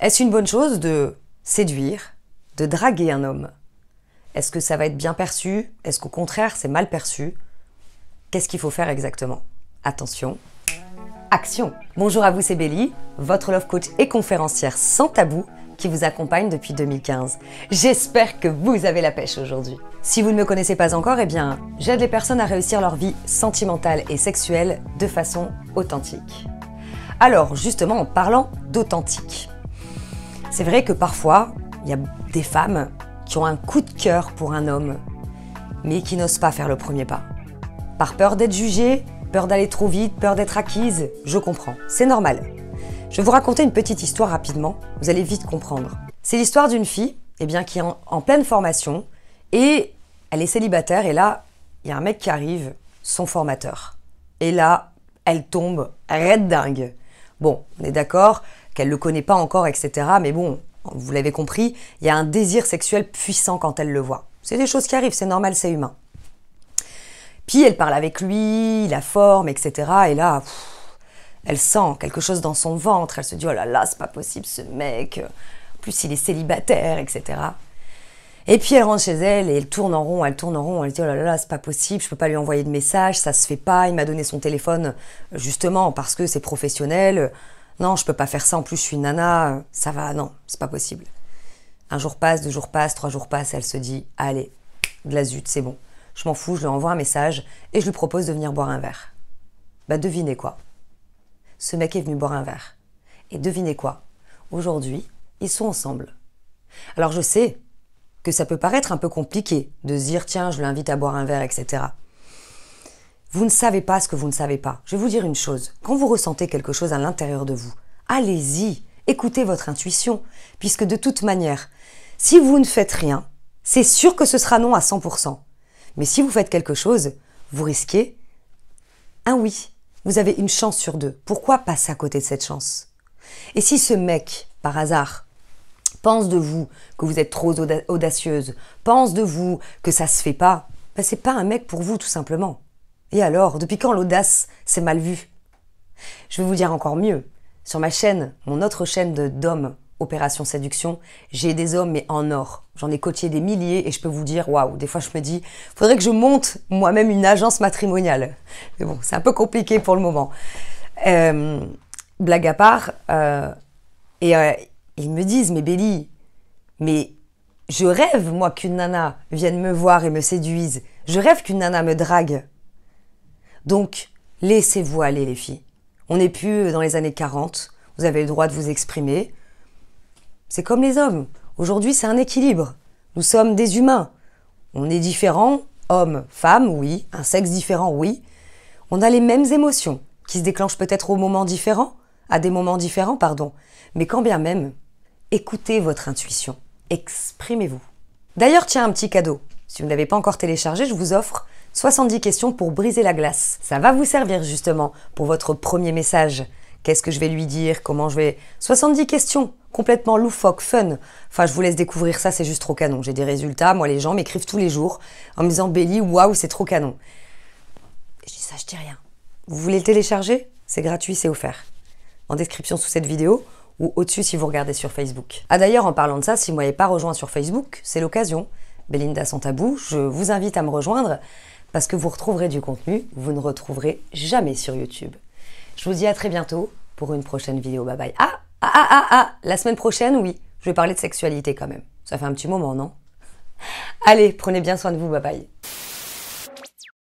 Est-ce une bonne chose de séduire, de draguer un homme Est-ce que ça va être bien perçu Est-ce qu'au contraire c'est mal perçu Qu'est-ce qu'il faut faire exactement Attention, action Bonjour à vous, c'est Belly, votre love coach et conférencière sans tabou qui vous accompagne depuis 2015. J'espère que vous avez la pêche aujourd'hui. Si vous ne me connaissez pas encore, eh bien, j'aide les personnes à réussir leur vie sentimentale et sexuelle de façon authentique. Alors, justement, en parlant d'authentique, c'est vrai que parfois, il y a des femmes qui ont un coup de cœur pour un homme, mais qui n'osent pas faire le premier pas. Par peur d'être jugée, peur d'aller trop vite, peur d'être acquise, je comprends, c'est normal. Je vais vous raconter une petite histoire rapidement, vous allez vite comprendre. C'est l'histoire d'une fille eh bien, qui est en, pleine formation et elle est célibataire et là, il y a un mec qui arrive, son formateur. Et là, elle tombe red dingue. Bon, on est d'accord, elle ne le connaît pas encore, etc. Mais bon, vous l'avez compris, il y a un désir sexuel puissant quand elle le voit. C'est des choses qui arrivent, c'est normal, c'est humain. Puis elle parle avec lui, la forme, etc. Et là, elle sent quelque chose dans son ventre. Elle se dit, oh là là, c'est pas possible ce mec. En plus, il est célibataire, etc. Et puis elle rentre chez elle et elle tourne en rond, elle tourne en rond, elle dit oh là là, c'est pas possible, je peux pas lui envoyer de message, ça se fait pas, il m'a donné son téléphone justement parce que c'est professionnel, non, je peux pas faire ça. En plus, je suis nana. Ça va, non, c'est pas possible. Un jour passe, deux jours passent, trois jours passent. Elle se dit, allez, de la zut, c'est bon. Je m'en fous, je lui envoie un message et je lui propose de venir boire un verre. Bah devinez quoi Ce mec est venu boire un verre. Et devinez quoi Aujourd'hui, ils sont ensemble. Alors je sais que ça peut paraître un peu compliqué de se dire tiens, je l'invite à boire un verre, etc. Vous ne savez pas ce que vous ne savez pas. Je vais vous dire une chose. Quand vous ressentez quelque chose à l'intérieur de vous, allez-y, écoutez votre intuition, puisque de toute manière, si vous ne faites rien, c'est sûr que ce sera non à 100%. Mais si vous faites quelque chose, vous risquez un oui. Vous avez une chance sur deux. Pourquoi passer à côté de cette chance Et si ce mec, par hasard, pense de vous que vous êtes trop audacieuse, pense de vous que ça se fait pas, ben c'est pas un mec pour vous tout simplement. Et alors, depuis quand l'audace, c'est mal vu Je vais vous dire encore mieux. Sur ma chaîne, mon autre chaîne d'hommes, Opération Séduction, j'ai des hommes mais en or. J'en ai coté des milliers et je peux vous dire, waouh, des fois je me dis, faudrait que je monte moi-même une agence matrimoniale. Mais bon, c'est un peu compliqué pour le moment. Euh, blague à part, euh, et euh, ils me disent, mais Belly, mais je rêve, moi, qu'une nana vienne me voir et me séduise. Je rêve qu'une nana me drague. Donc, laissez-vous aller les filles. On n'est plus euh, dans les années 40, vous avez le droit de vous exprimer. C'est comme les hommes. Aujourd'hui, c'est un équilibre. Nous sommes des humains. On est différents, hommes, femmes, oui, un sexe différent, oui. On a les mêmes émotions, qui se déclenchent peut-être au moment différent, à des moments différents, pardon. Mais quand bien même, écoutez votre intuition, exprimez-vous. D'ailleurs, tiens, un petit cadeau. Si vous ne l'avez pas encore téléchargé, je vous offre 70 questions pour briser la glace. Ça va vous servir justement pour votre premier message. Qu'est-ce que je vais lui dire Comment je vais 70 questions complètement loufoque, fun. Enfin, je vous laisse découvrir ça, c'est juste trop canon. J'ai des résultats, moi les gens m'écrivent tous les jours en me disant Belly, waouh, c'est trop canon. Je dis ça, je dis rien. Vous voulez le télécharger C'est gratuit, c'est offert. En description sous cette vidéo ou au-dessus si vous regardez sur Facebook. Ah d'ailleurs, en parlant de ça, si vous m'avez pas rejoint sur Facebook, c'est l'occasion. Belinda sans tabou, je vous invite à me rejoindre parce que vous retrouverez du contenu vous ne retrouverez jamais sur YouTube. Je vous dis à très bientôt pour une prochaine vidéo. Bye bye. Ah, ah, ah, ah, ah la semaine prochaine, oui, je vais parler de sexualité quand même. Ça fait un petit moment, non Allez, prenez bien soin de vous. Bye bye.